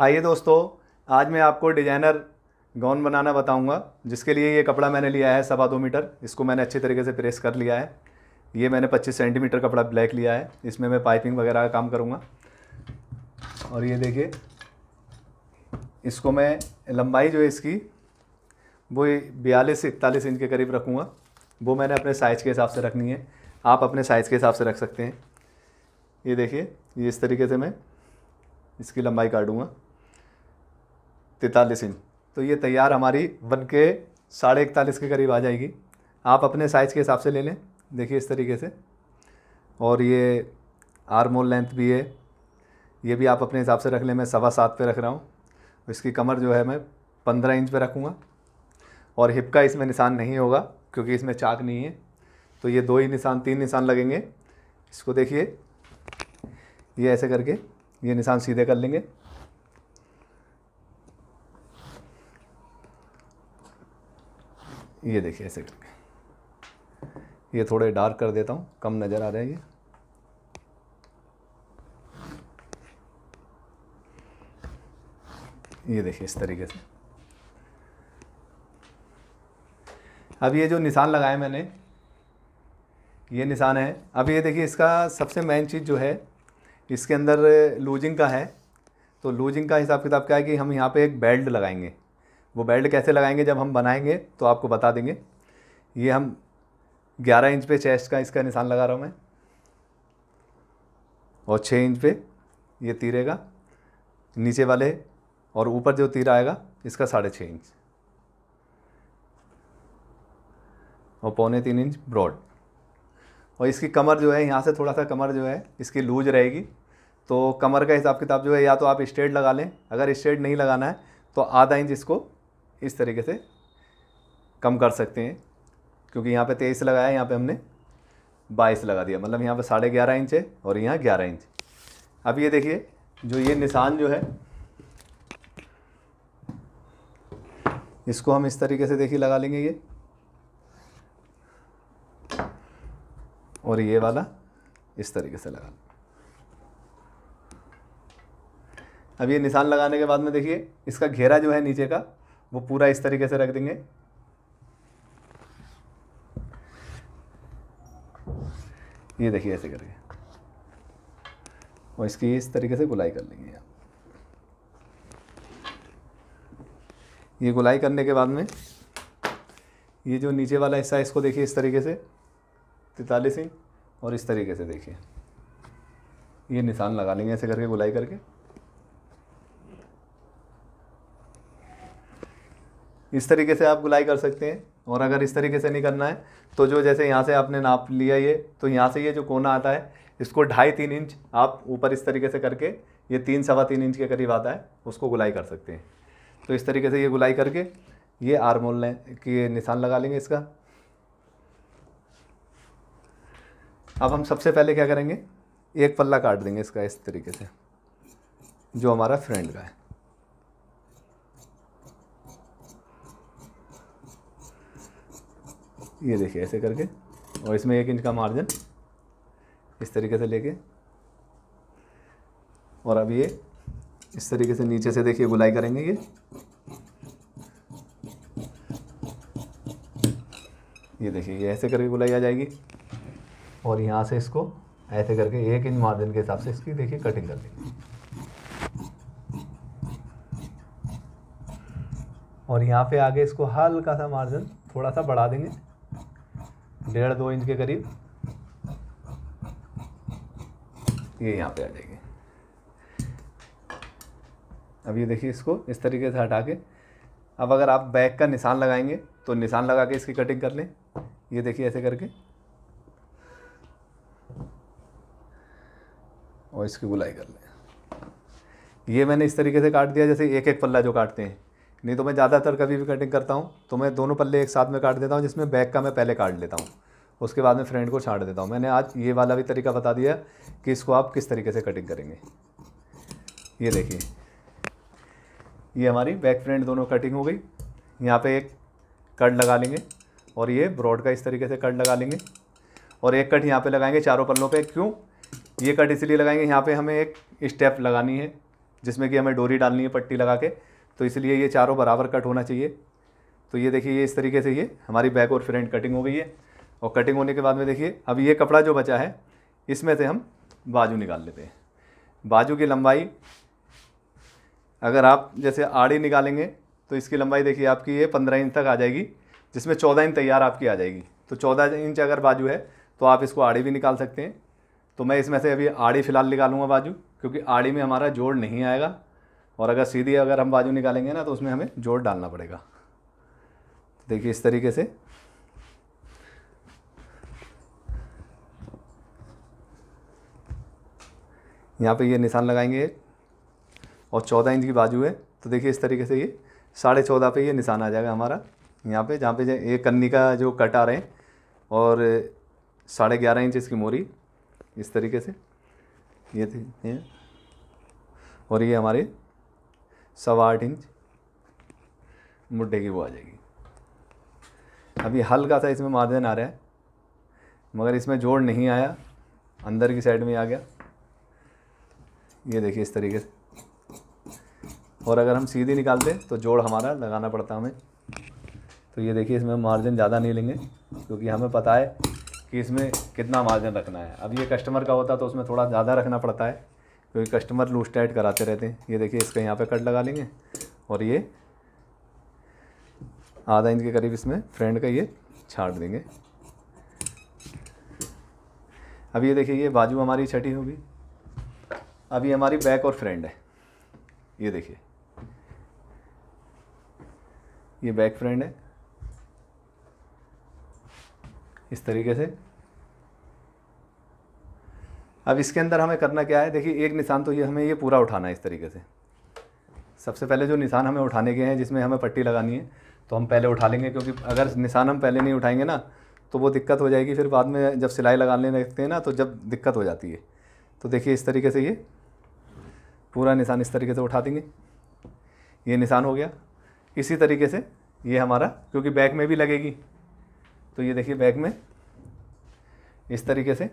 आइए दोस्तों आज मैं आपको डिजाइनर गाउन बनाना बताऊंगा जिसके लिए ये कपड़ा मैंने लिया है सवा दो मीटर इसको मैंने अच्छे तरीके से प्रेस कर लिया है ये मैंने 25 सेंटीमीटर कपड़ा ब्लैक लिया है इसमें मैं पाइपिंग वगैरह का काम करूँगा और ये देखिए इसको मैं लंबाई जो है इसकी वो बयालीस से इकतालीस इंच के करीब रखूँगा वो मैंने अपने साइज़ के हिसाब से रखनी है आप अपने साइज़ के हिसाब से रख सकते हैं ये देखिए ये इस तरीके से मैं इसकी लंबाई काटूँगा तैतालीस इंच तो ये तैयार हमारी बन के साढ़े इकतालीस के करीब आ जाएगी आप अपने साइज़ के हिसाब से ले लें देखिए इस तरीके से और ये आर्मोल लेंथ भी है ये भी आप अपने हिसाब से रख लें मैं सवा सात पे रख रहा हूँ इसकी कमर जो है मैं पंद्रह इंच पे रखूँगा और हिप का इसमें निशान नहीं होगा क्योंकि इसमें चाक नहीं है तो ये दो ही निशान तीन निशान लगेंगे इसको देखिए ये ऐसे करके ये निशान सीधे कर लेंगे ये देखिए ऐसे करके ये थोड़े डार्क कर देता हूँ कम नज़र आ रहे हैं ये ये देखिए इस तरीके से अब ये जो निशान लगाए मैंने ये निशान है अब ये देखिए इसका सबसे मेन चीज़ जो है इसके अंदर लूजिंग का है तो लूजिंग का हिसाब किताब क्या है कि हम यहाँ पे एक बेल्ट लगाएंगे वो बेल्ट कैसे लगाएंगे जब हम बनाएंगे तो आपको बता देंगे ये हम 11 इंच पे चेस्ट का इसका निशान लगा रहा हूँ मैं और 6 इंच पे ये तीरेगा नीचे वाले और ऊपर जो तीर आएगा इसका साढ़े छः इंच और पौने तीन इंच ब्रॉड और इसकी कमर जो है यहाँ से थोड़ा सा कमर जो है इसकी लूज रहेगी तो कमर का हिसाब किताब जो है या तो आप स्ट्रेट लगा लें अगर स्ट्रेट नहीं लगाना है तो आधा इंच इसको इस तरीके से कम कर सकते हैं क्योंकि यहाँ पे तेईस लगाया यहाँ पे हमने बाईस लगा दिया मतलब यहाँ पे साढ़े ग्यारह इंच है और यहाँ ग्यारह इंच अब ये देखिए जो ये निशान जो है इसको हम इस तरीके से देखिए लगा लेंगे ये और ये वाला इस तरीके से लगा अब ये निशान लगाने के बाद में देखिए इसका घेरा जो है नीचे का वो पूरा इस तरीके से रख देंगे ये देखिए ऐसे करके और इसकी इस तरीके से गुलाई कर लेंगे आप ये गुलाई करने के बाद में ये जो नीचे वाला हिस्सा है इसको देखिए इस तरीके से तैतालीस इंच और इस तरीके से देखिए ये निशान लगा लेंगे ऐसे करके गुलाई करके इस तरीके से आप गुलाई कर सकते हैं और अगर इस तरीके से नहीं करना है तो जो जैसे यहाँ से आपने नाप लिया ये तो यहाँ से ये जो कोना आता है इसको ढाई तीन इंच आप ऊपर इस तरीके से करके ये तीन सवा तीन इंच के करीब आता है उसको गुलाई कर सकते हैं तो इस तरीके से ये गुलाई करके ये आर्मोल की निशान लगा लेंगे इसका अब हम सबसे पहले क्या करेंगे एक पल्ला काट देंगे इसका इस तरीके से जो हमारा फ्रेंड का है ये देखिए ऐसे करके और इसमें एक इंच का मार्जिन इस तरीके से लेके और अब ये इस तरीके से नीचे से देखिए गुलाई करेंगे ये ये देखिए ये ऐसे करके गुलाई आ जाएगी और यहाँ से इसको ऐसे करके एक इंच मार्जिन के हिसाब से इसकी देखिए कटिंग कर देंगे और यहाँ पे आगे इसको हल्का सा मार्जिन थोड़ा सा बढ़ा देंगे डेढ़ दो इंच के करीब ये यहाँ पे आ जाएगी अब ये देखिए इसको इस तरीके से हटा के अब अगर आप बैक का निशान लगाएंगे तो निशान लगा के इसकी कटिंग कर लें ये देखिए ऐसे करके और इसकी गुलाई कर लें ये मैंने इस तरीके से काट दिया जैसे एक एक पल्ला जो काटते हैं नहीं तो मैं ज़्यादातर कभी भी कटिंग करता हूँ तो मैं दोनों पल्ले एक साथ में काट देता हूँ जिसमें बैक का मैं पहले काट लेता हूँ उसके बाद में फ्रेंड को छाँट देता हूँ मैंने आज ये वाला भी तरीका बता दिया कि इसको आप किस तरीके से कटिंग करेंगे ये देखिए ये हमारी बैक फ्रेंड दोनों कटिंग हो गई यहाँ पे एक कट लगा लेंगे और ये ब्रॉड का इस तरीके से कट लगा लेंगे और एक कट यहाँ पे लगाएंगे चारों पल्लों पे क्यों ये कट इसलिए लगाएंगे यहाँ पे हमें एक स्टेप लगानी है जिसमें कि हमें डोरी डालनी है पट्टी लगा के तो इसलिए ये चारों बराबर कट होना चाहिए तो ये देखिए ये इस तरीके से ये हमारी बैक और फ्रेंड कटिंग हो गई है और कटिंग होने के बाद में देखिए अब ये कपड़ा जो बचा है इसमें से हम बाजू निकाल लेते हैं बाजू की लंबाई अगर आप जैसे आड़ी निकालेंगे तो इसकी लंबाई देखिए आपकी ये पंद्रह इंच तक आ जाएगी जिसमें चौदह इंच तैयार आपकी आ जाएगी तो चौदह इंच अगर बाजू है तो आप इसको आड़ी भी निकाल सकते हैं तो मैं इसमें से अभी आड़ी फ़िलहाल निकालूंगा बाजू क्योंकि आड़ी में हमारा जोड़ नहीं आएगा और अगर सीधी अगर हम बाजू निकालेंगे ना तो उसमें हमें जोड़ डालना पड़ेगा देखिए इस तरीके से यहाँ पे ये निशान लगाएंगे और चौदह इंच की बाजू है तो देखिए इस तरीके से ये साढ़े चौदह पर ये निशान आ जाएगा हमारा यहाँ पे जहाँ पे ये कन्नी का जो कट आ रहे हैं और साढ़े ग्यारह इंच इसकी मोरी इस तरीके से ये थी ये और ये हमारे सवा आठ इंच मुड्ढे की वो आ जाएगी अभी हल्का सा इसमें मार्जिन आ रहा है मगर इसमें जोड़ नहीं आया अंदर की साइड में आ गया ये देखिए इस तरीके से और अगर हम सीधी निकालते तो जोड़ हमारा लगाना पड़ता हमें तो ये देखिए इसमें मार्जिन ज़्यादा नहीं लेंगे क्योंकि हमें पता है कि इसमें कितना मार्जिन रखना है अब ये कस्टमर का होता तो उसमें थोड़ा ज़्यादा रखना पड़ता है क्योंकि कस्टमर लूज टाइट कराते रहते हैं ये देखिए इसका यहाँ पे कट लगा लेंगे और ये आधा इंच के करीब इसमें फ्रेंड का ये छाट देंगे अब ये देखिए ये बाजू हमारी छठी होगी अभी हमारी बैक और फ्रेंड है ये देखिए ये बैक फ्रेंड है इस तरीके से अब इसके अंदर हमें करना क्या है देखिए एक निशान तो ये हमें ये पूरा उठाना है इस तरीके से सबसे पहले जो निशान हमें उठाने के हैं जिसमें हमें पट्टी लगानी है तो हम पहले उठा लेंगे क्योंकि अगर निशान हम पहले नहीं उठाएंगे ना तो वो दिक्कत हो जाएगी फिर बाद में जब सिलाई लगाने लगते हैं ना तो जब दिक्कत हो जाती है तो देखिए इस तरीके से ये पूरा निशान इस तरीके से उठा देंगे ये निशान हो गया इसी तरीके से ये हमारा क्योंकि बैक में भी लगेगी तो ये देखिए बैक में इस तरीके से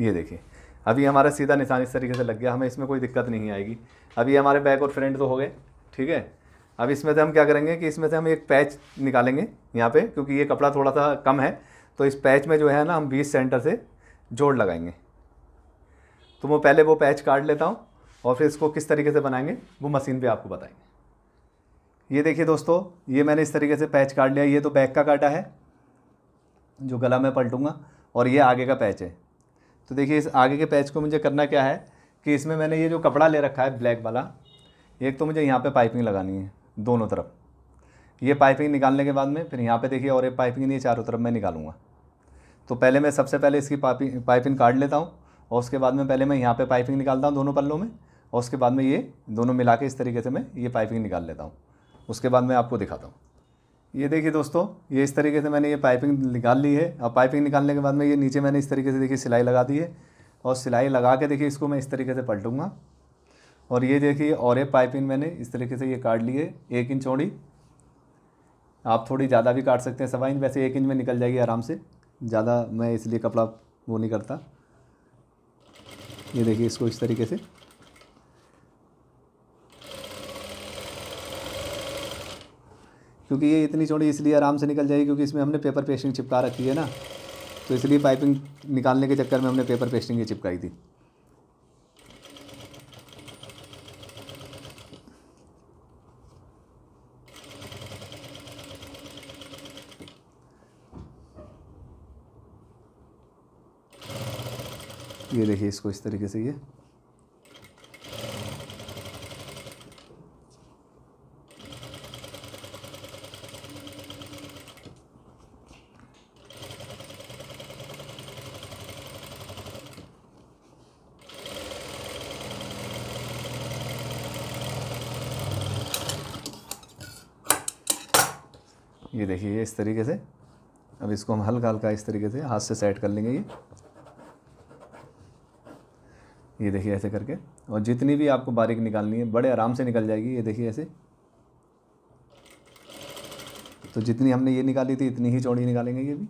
ये देखिए अभी हमारा सीधा निशान इस तरीके से लग गया हमें इसमें कोई दिक्कत नहीं आएगी अभी हमारे बैक और फ्रंट तो हो गए ठीक है अब इसमें से हम क्या करेंगे कि इसमें से हम एक पैच निकालेंगे यहाँ पे क्योंकि ये कपड़ा थोड़ा सा कम है तो इस पैच में जो है ना हम बीस सेंटर से जोड़ लगाएंगे तो मैं पहले वो पैच काट लेता हूँ और फिर इसको किस तरीके से बनाएंगे वो मशीन पे आपको बताएंगे ये देखिए दोस्तों ये मैंने इस तरीके से पैच काट लिया ये तो बैक का काटा है जो गला मैं पलटूँगा और ये आगे का पैच है तो देखिए इस आगे के पैच को मुझे करना क्या है कि इसमें मैंने ये जो कपड़ा ले रखा है ब्लैक वाला एक तो मुझे यहाँ पर पाइपिंग लगानी है दोनों तरफ ये पाइपिंग निकालने के बाद में फिर यहाँ पे देखिए और ये पाइपिंग नहीं चारों तरफ मैं निकालूंगा तो पहले मैं सबसे पहले इसकी पाइपिंग पाइपिंग काट लेता हूँ और उसके बाद में पहले मैं यहाँ पे पाइपिंग निकालता हूँ दोनों पल्लों में और उसके बाद में ये दोनों मिला के इस तरीके से मैं ये पाइपिंग निकाल लेता हूँ उसके बाद मैं आपको दिखाता हूँ ये देखिए दोस्तों ये इस तरीके से मैंने ये पाइपिंग निकाल ली है और पाइपिंग निकालने के बाद में ये नीचे मैंने इस तरीके से देखिए सिलाई लगा दी है और सिलाई लगा के देखिए इसको मैं इस तरीके से पलटूँगा और ये देखिए और एक पाइपिंग मैंने इस तरीके से ये काट ली है एक इंच चौड़ी आप थोड़ी ज़्यादा भी काट सकते हैं सवा इंच वैसे एक इंच में निकल जाएगी आराम से ज़्यादा मैं इसलिए कपड़ा वो नहीं करता ये देखिए इसको इस तरीके से क्योंकि ये इतनी चौड़ी इसलिए आराम से निकल जाएगी क्योंकि इसमें हमने पेपर पेस्टिंग चिपका रखी है ना तो इसलिए पाइपिंग निकालने के चक्कर में हमने पेपर पेस्टिंग ये चिपकाई थी ये देखिए इसको इस तरीके से ये ये देखिए इस तरीके से अब इसको हम हल्का हल्का इस तरीके से हाथ से सेट कर लेंगे ये ये देखिए ऐसे करके और जितनी भी आपको बारीक निकालनी है बड़े आराम से निकल जाएगी ये देखिए ऐसे तो जितनी हमने ये निकाली थी इतनी ही चौड़ी निकालेंगे ये भी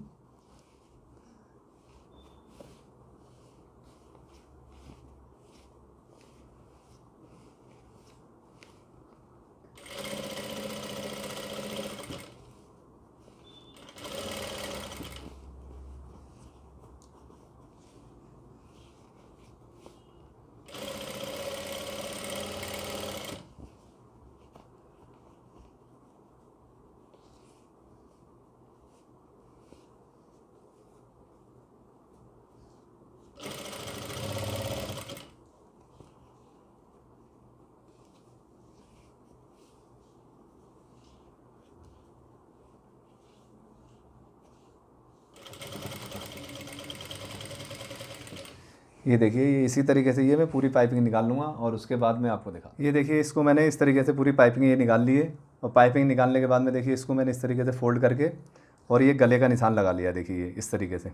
ये देखिए ये इसी तरीके से ये मैं पूरी पाइपिंग निकाल लूँगा और उसके बाद मैं आपको दिखा ये देखिए इसको मैंने इस तरीके से पूरी पाइपिंग ये निकाल ली है और पाइपिंग निकालने के बाद में देखिए इसको मैंने इस तरीके से फोल्ड करके और ये गले का निशान लगा लिया देखिए इस तरीके से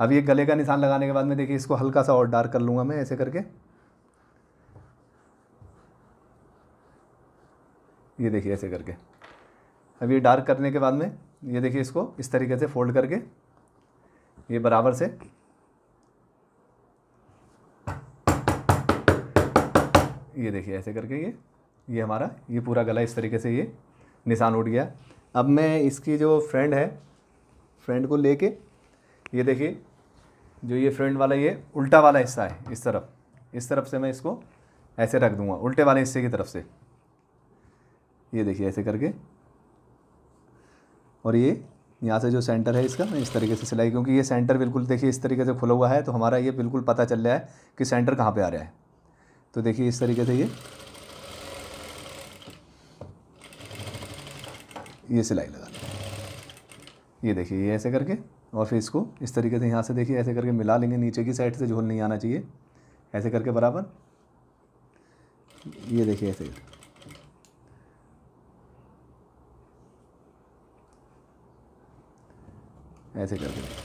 अब ये गले का निशान लगाने के बाद में देखिए इसको हल्का सा और डार्क कर लूँगा मैं ऐसे करके ये देखिए ऐसे करके अब ये डार्क करने के बाद में ये देखिए इसको इस तरीके से फोल्ड करके ये बराबर से ये देखिए ऐसे करके ये ये हमारा ये पूरा गला इस तरीके से ये निशान उठ गया अब मैं इसकी जो फ्रेंड है फ्रेंड को लेके ये देखिए जो ये फ्रेंड वाला ये उल्टा वाला हिस्सा है इस तरफ इस तरफ से मैं इसको ऐसे रख दूंगा उल्टे वाले हिस्से की तरफ से ये देखिए ऐसे करके और ये यहाँ से जो सेंटर है इसका मैं इस तरीके से सिलाई क्योंकि ये सेंटर बिल्कुल देखिए इस तरीके से खुला हुआ है तो हमारा ये बिल्कुल पता चल रहा है कि सेंटर कहाँ पे आ रहा है तो देखिए इस तरीके से ये ये सिलाई लगा ये देखिए ये ऐसे करके और फिर इसको इस तरीके से यहाँ से देखिए ऐसे करके मिला लेंगे नीचे की साइड से झोल नहीं आना चाहिए ऐसे करके बराबर ये देखिए ऐसे ऐसे करके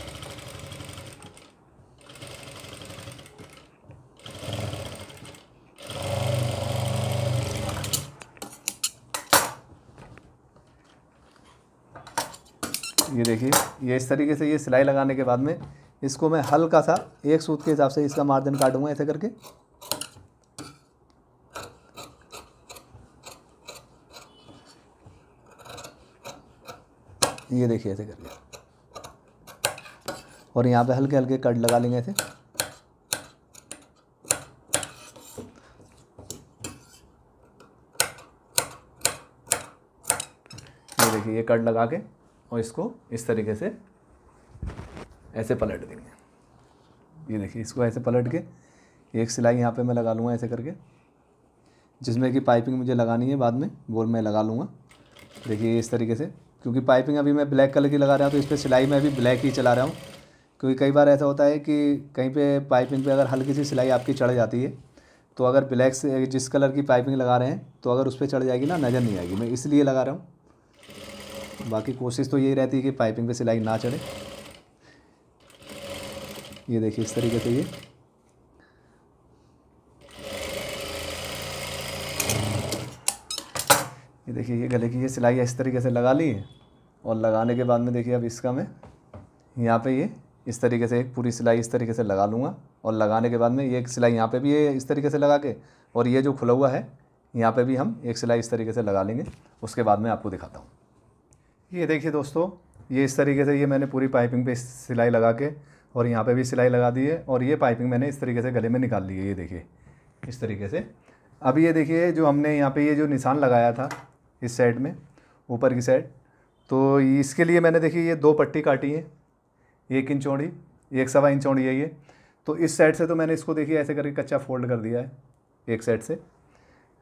ये इस तरीके से ये सिलाई लगाने के बाद में इसको मैं हल्का सा एक सूत के हिसाब से इसका मार्जिन काटूंगा ऐसे करके ये देखिए ऐसे करके और यहाँ पे हल्के हल्के कट लगा लेंगे ऐसे ये देखिए ये कट लगा के और इसको इस तरीके से ऐसे पलट देंगे ये देखिए इसको ऐसे पलट के एक सिलाई यहाँ पे मैं लगा लूँगा ऐसे करके जिसमें कि पाइपिंग मुझे लगानी है बाद में वो मैं लगा लूँगा देखिए इस तरीके से क्योंकि पाइपिंग अभी मैं ब्लैक कलर की लगा रहा हूँ तो इस पर सिलाई में अभी ब्लैक ही चला रहा हूँ क्योंकि कई बार ऐसा होता है कि कहीं पे पाइपिंग पे अगर हल्की सी सिलाई आपकी चढ़ जाती है तो अगर ब्लैक से जिस कलर की पाइपिंग लगा रहे हैं तो अगर उस पर चढ़ जाएगी ना नज़र नहीं आएगी मैं इसलिए लगा रहा हूँ बाकी कोशिश तो यही रहती है कि पाइपिंग पे सिलाई ना चढ़े ये देखिए इस तरीके से ये ये देखिए ये गले की ये सिलाई इस तरीके से लगा ली है और लगाने के बाद में देखिए अब इसका मैं यहाँ पे ये इस तरीके से एक पूरी सिलाई इस तरीके से लगा लूँगा और लगाने के बाद में ये एक सिलाई यहाँ पे भी ये इस तरीके से लगा के और ये जो खुला हुआ है यहाँ पे भी हम एक सिलाई इस तरीके से लगा लेंगे उसके बाद में आपको दिखाता हूँ ये देखिए दोस्तों ये इस तरीके से ये मैंने पूरी पाइपिंग पे सिलाई लगा के और यहाँ पे भी सिलाई लगा दी है और ये पाइपिंग मैंने इस तरीके से गले में निकाल ली है ये देखिए इस तरीके से अब ये देखिए जो हमने यहाँ पे ये जो निशान लगाया था इस साइड में ऊपर की साइड तो इसके लिए मैंने देखिए ये दो पट्टी काटी है एक इंच चौड़ी एक सवा इंच चौड़ी है ये तो इस साइड से तो मैंने इसको देखिए ऐसे करके कच्चा फोल्ड कर दिया है एक साइड से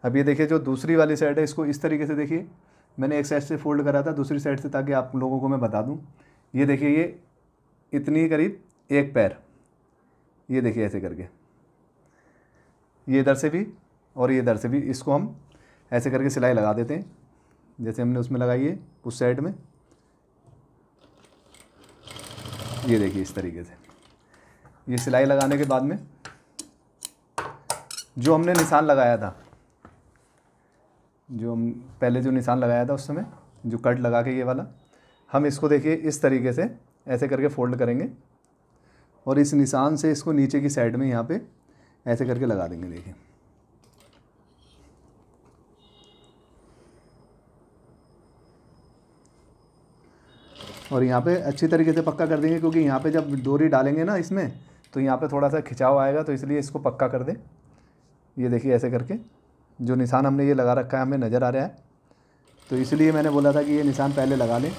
अब ये देखिए जो दूसरी वाली साइड है इसको इस तरीके से देखिए मैंने एक साइड से फोल्ड करा था दूसरी साइड से ताकि आप लोगों को मैं बता दूँ ये देखिए ये इतनी करीब एक पैर ये देखिए ऐसे करके ये इधर से भी और ये इधर से भी इसको हम ऐसे करके सिलाई लगा देते हैं जैसे हमने उसमें लगाई है उस साइड में ये देखिए इस तरीके से ये सिलाई लगाने के बाद में जो हमने निशान लगाया था जो हम पहले जो निशान लगाया था उस समय जो कट लगा के ये वाला हम इसको देखिए इस तरीके से ऐसे करके फोल्ड करेंगे और इस निशान से इसको नीचे की साइड में यहाँ पे ऐसे करके लगा देंगे देखिए और यहाँ पे अच्छी तरीके से पक्का कर देंगे क्योंकि यहाँ पे जब डोरी डालेंगे ना इसमें तो यहाँ पे थोड़ा सा खिंचाव आएगा तो इसलिए इसको पक्का कर दें ये देखिए ऐसे करके जो निशान हमने ये लगा रखा है हमें नज़र आ रहा है तो इसलिए मैंने बोला था कि ये निशान पहले लगा लें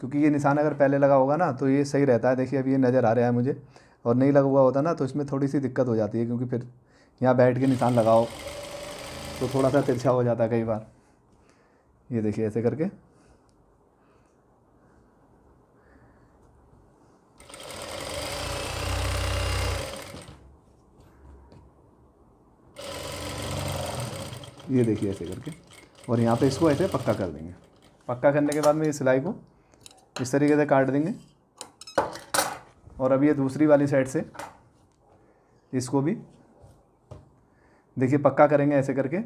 क्योंकि ये निशान अगर पहले लगा होगा ना तो ये सही रहता है देखिए अब ये नज़र आ रहा है मुझे और नहीं लगा हुआ होता ना तो इसमें थोड़ी सी दिक्कत हो जाती है क्योंकि फिर यहाँ बैठ के निशान लगाओ तो थोड़ा सा तिरछा हो जाता है कई बार ये देखिए ऐसे करके ये देखिए ऐसे करके और यहाँ पे इसको ऐसे पक्का कर देंगे पक्का करने के बाद में ये सिलाई को इस तरीके से काट देंगे और अब ये दूसरी वाली साइड से इसको भी देखिए पक्का करेंगे ऐसे करके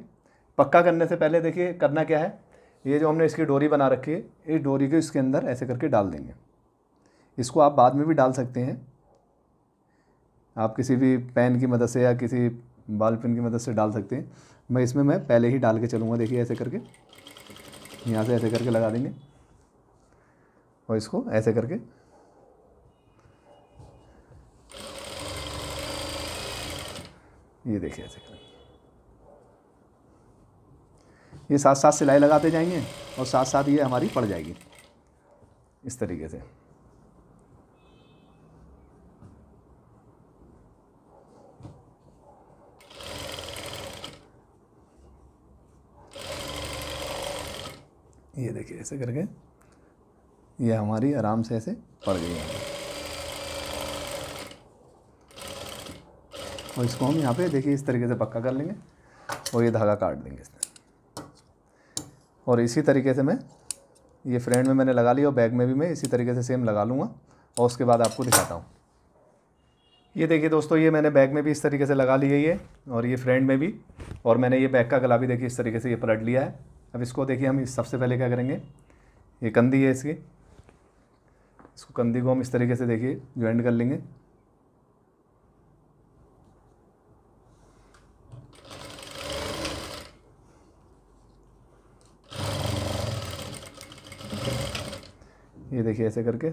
पक्का करने से पहले देखिए करना क्या है ये जो हमने इसकी डोरी बना रखी है इस डोरी को इसके अंदर ऐसे करके डाल देंगे इसको आप बाद में भी डाल सकते हैं आप किसी भी पेन की मदद से या किसी बाल पिन की मदद से डाल सकते हैं मैं इसमें मैं पहले ही डाल के चलूँगा देखिए ऐसे करके यहाँ से ऐसे करके लगा देंगे और इसको ऐसे करके ये देखिए ऐसे करके ये साथ साथ सिलाई लगाते जाएंगे और साथ साथ ये हमारी पड़ जाएगी इस तरीके से ये देखिए ऐसे करके ये हमारी आराम से ऐसे पड़ गई है और इसको हम यहाँ पे देखिए इस तरीके से पक्का कर लेंगे और ये धागा काट देंगे इसमें और इसी तरीके से मैं ये फ्रेंड में मैंने लगा लिया और बैग में भी मैं इसी तरीके से सेम लगा लूँगा और उसके बाद आपको दिखाता हूँ ये देखिए दोस्तों ये मैंने बैग में भी इस तरीके से लगा लिया ये और ये फ्रेंड में भी और मैंने ये बैग का गला भी देखिए इस तरीके से ये पलट लिया है अब इसको देखिए हम सबसे पहले क्या करेंगे ये कंधी है इसकी इसको कंधी को हम इस तरीके से देखिए ज्वाइंट कर लेंगे ये देखिए ऐसे करके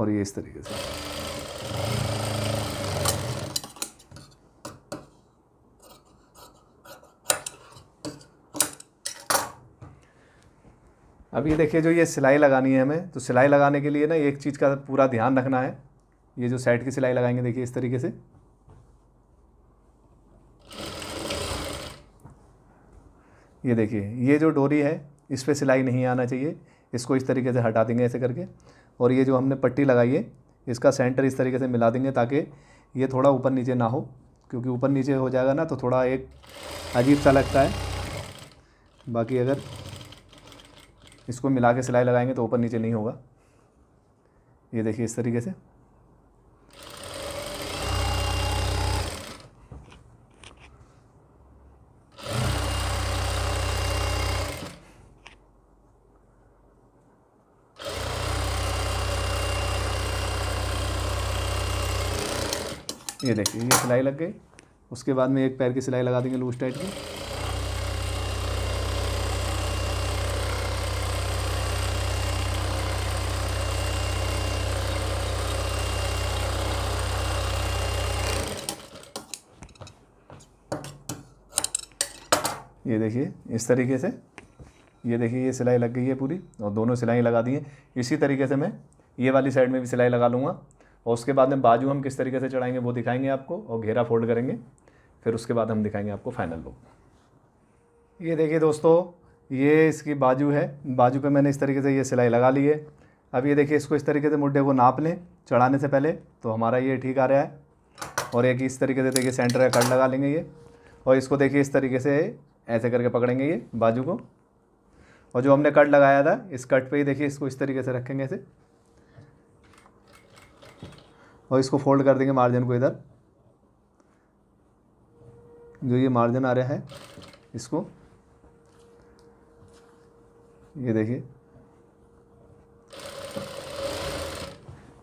और ये इस तरीके से अब ये देखिए जो ये सिलाई लगानी है हमें तो सिलाई लगाने के लिए ना एक चीज़ का पूरा ध्यान रखना है ये जो साइड की सिलाई लगाएंगे देखिए इस तरीके से ये देखिए ये जो डोरी है इस पर सिलाई नहीं आना चाहिए इसको इस तरीके से हटा देंगे ऐसे करके और ये जो हमने पट्टी लगाई है इसका सेंटर इस तरीके से मिला देंगे ताकि ये थोड़ा ऊपर नीचे ना हो क्योंकि ऊपर नीचे हो जाएगा ना तो थोड़ा एक अजीब सा लगता है बाकी अगर इसको मिला के सिलाई लगाएंगे तो ऊपर नीचे नहीं होगा ये देखिए इस तरीके से ये देखिए ये सिलाई लग गई उसके बाद में एक पैर की सिलाई लगा देंगे लूज टाइट की ये देखिए इस तरीके से ये देखिए ये सिलाई लग गई है पूरी और दोनों सिलाई लगा दी हैं इसी तरीके से मैं ये वाली साइड में भी सिलाई लगा लूँगा और उसके बाद में बाजू हम किस तरीके से चढ़ाएंगे वो दिखाएंगे आपको और घेरा फोल्ड करेंगे फिर उसके बाद हम दिखाएंगे आपको फाइनल लुक ये देखिए दोस्तों ये इसकी बाजू है बाजू पे मैंने इस तरीके से ये सिलाई लगा ली है अब ये देखिए इसको इस तरीके से मुड्ढे को नाप लें चढ़ाने से पहले तो हमारा ये ठीक आ रहा है और एक इस तरीके से देखिए सेंटर का कट लगा लेंगे ये और इसको देखिए इस तरीके से ऐसे करके पकड़ेंगे ये बाजू को और जो हमने कट लगाया था इस कट पे ही देखिए इसको इस तरीके से रखेंगे ऐसे और इसको फोल्ड कर देंगे मार्जिन को इधर जो ये मार्जिन आ रहा है इसको ये देखिए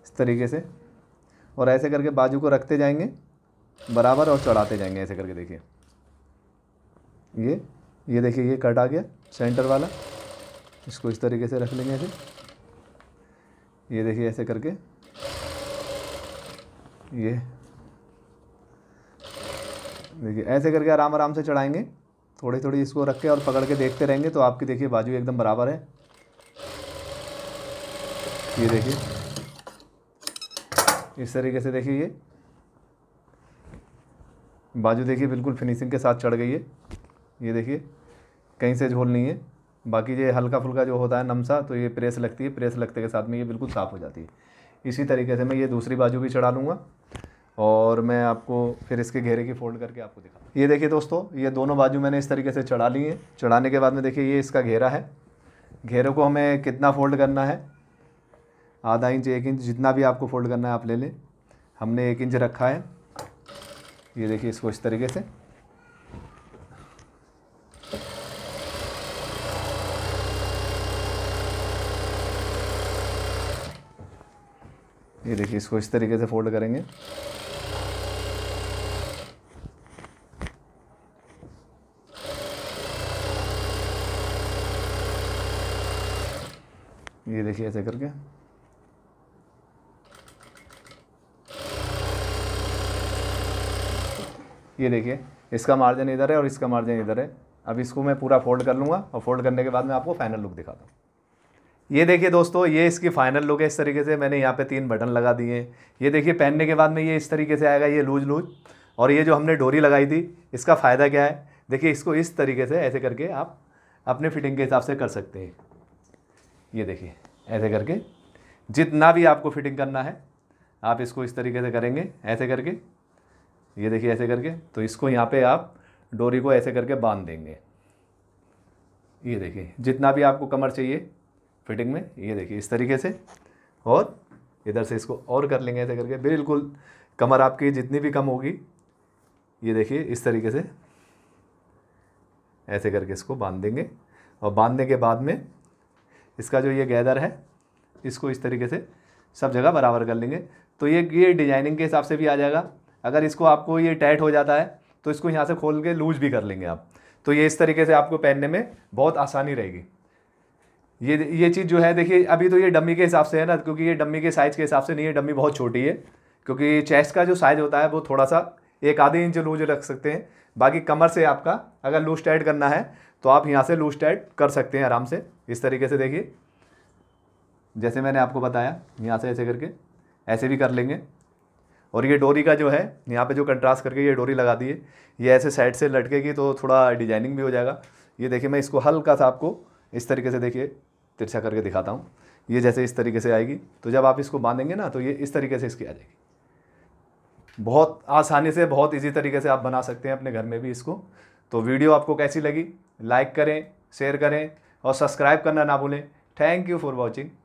इस तरीके से और ऐसे करके बाजू को रखते जाएंगे बराबर और चढ़ाते जाएंगे ऐसे करके देखिए ये ये देखिए ये कट आ गया सेंटर वाला इसको इस तरीके से रख लेंगे ऐसे ये देखिए ऐसे करके ये देखिए ऐसे करके आराम आराम से चढ़ाएंगे थोड़ी थोड़ी इसको रख के और पकड़ के देखते रहेंगे तो आपकी देखिए बाजू एकदम बराबर है ये देखिए इस तरीके से देखिए ये बाजू देखिए बिल्कुल फिनिशिंग के साथ चढ़ गई है ये देखिए कहीं से झोल नहीं है बाकी ये हल्का फुल्का जो होता है नमसा तो ये प्रेस लगती है प्रेस लगते के साथ में ये बिल्कुल साफ़ हो जाती है इसी तरीके से मैं ये दूसरी बाजू भी चढ़ा लूँगा और मैं आपको फिर इसके घेरे की फोल्ड करके आपको दिखा ये देखिए दोस्तों ये दोनों बाजू मैंने इस तरीके से चढ़ा ली है चढ़ाने के बाद में देखिए ये इसका घेरा है घेरे को हमें कितना फोल्ड करना है आधा इंच एक इंच जितना भी आपको फोल्ड करना है आप ले लें हमने एक इंच रखा है ये देखिए इसको इस तरीके से ये देखिए इसको इस तरीके से फोल्ड करेंगे ये देखिए ऐसे करके ये देखिए इसका मार्जिन इधर है और इसका मार्जिन इधर है अब इसको मैं पूरा फोल्ड कर लूँगा और फोल्ड करने के बाद मैं आपको फाइनल लुक दिखाता हूँ ये देखिए दोस्तों ये इसकी फाइनल लुक है इस तरीके से मैंने यहाँ पे तीन बटन लगा दिए हैं ये देखिए पहनने के बाद में ये इस तरीके से आएगा ये लूज लूज और ये जो हमने डोरी लगाई थी इसका फ़ायदा क्या है देखिए इसको इस तरीके से ऐसे करके आप अपने फिटिंग के हिसाब से कर सकते हैं ये देखिए ऐसे करके जितना भी आपको फिटिंग करना है आप इसको इस तरीके से करेंगे ऐसे करके ये देखिए ऐसे करके तो इसको यहाँ पर आप डोरी को ऐसे करके बांध देंगे ये देखिए जितना भी आपको कमर चाहिए फिटिंग में ये देखिए इस तरीके से और इधर से इसको और कर लेंगे ऐसे करके बिल्कुल कमर आपकी जितनी भी कम होगी ये देखिए इस तरीके से ऐसे करके इसको बांध देंगे और बांधने के बाद में इसका जो ये गैदर है इसको इस तरीके से सब जगह बराबर कर लेंगे तो ये ये डिजाइनिंग के हिसाब से भी आ जाएगा अगर इसको आपको ये टाइट हो जाता है तो इसको यहाँ से खोल के लूज भी कर लेंगे आप तो ये इस तरीके से आपको पहनने में बहुत आसानी रहेगी ये ये चीज़ जो है देखिए अभी तो ये डमी के हिसाब से है ना क्योंकि ये डमी के साइज़ के हिसाब से नहीं है डमी बहुत छोटी है क्योंकि चेस्ट का जो साइज़ होता है वो थोड़ा सा एक आधे इंच लूज रख सकते हैं बाकी कमर से आपका अगर लूज टाइट करना है तो आप यहाँ से लूज टाइट कर सकते हैं आराम से इस तरीके से देखिए जैसे मैंने आपको बताया यहाँ से ऐसे करके ऐसे भी कर लेंगे और ये डोरी का जो है यहाँ पे जो कंट्रास्ट करके ये डोरी लगा दी है ये ऐसे साइड से लटकेगी तो थोड़ा डिजाइनिंग भी हो जाएगा ये देखिए मैं इसको हल्का सा आपको इस तरीके से देखिए तिरछा करके दिखाता हूँ ये जैसे इस तरीके से आएगी तो जब आप इसको बांधेंगे ना तो ये इस तरीके से इसकी आ जाएगी बहुत आसानी से बहुत इजी तरीके से आप बना सकते हैं अपने घर में भी इसको तो वीडियो आपको कैसी लगी लाइक करें शेयर करें और सब्सक्राइब करना ना भूलें थैंक यू फॉर वॉचिंग